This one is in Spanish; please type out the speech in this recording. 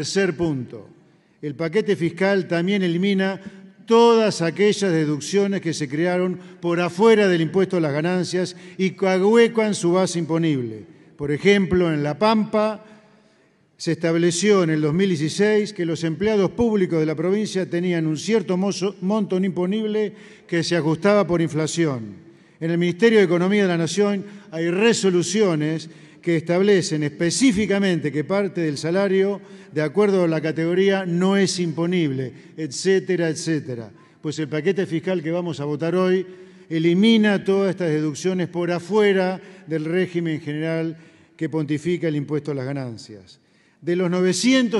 Tercer punto, el paquete fiscal también elimina todas aquellas deducciones que se crearon por afuera del impuesto a las ganancias y que su base imponible. Por ejemplo, en La Pampa se estableció en el 2016 que los empleados públicos de la provincia tenían un cierto monto imponible que se ajustaba por inflación. En el Ministerio de Economía de la Nación hay resoluciones que establecen específicamente que parte del salario, de acuerdo a la categoría, no es imponible, etcétera, etcétera. Pues el paquete fiscal que vamos a votar hoy elimina todas estas deducciones por afuera del régimen general que pontifica el impuesto a las ganancias. De los 900